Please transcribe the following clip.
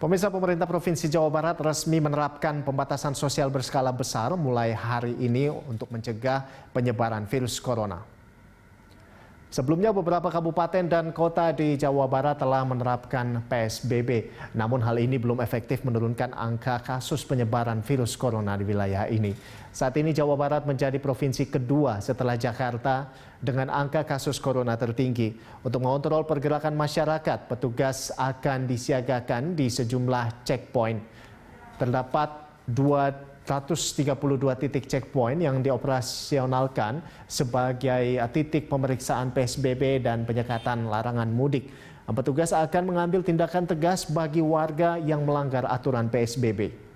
Pemirsa pemerintah Provinsi Jawa Barat resmi menerapkan pembatasan sosial berskala besar mulai hari ini untuk mencegah penyebaran virus corona. Sebelumnya beberapa kabupaten dan kota di Jawa Barat telah menerapkan PSBB. Namun hal ini belum efektif menurunkan angka kasus penyebaran virus corona di wilayah ini. Saat ini Jawa Barat menjadi provinsi kedua setelah Jakarta dengan angka kasus corona tertinggi. Untuk mengontrol pergerakan masyarakat, petugas akan disiagakan di sejumlah checkpoint. Terdapat 232 titik checkpoint yang dioperasionalkan sebagai eh, titik pemeriksaan PSBB dan penyekatan larangan mudik. Petugas akan mengambil tindakan tegas bagi warga yang melanggar aturan PSBB.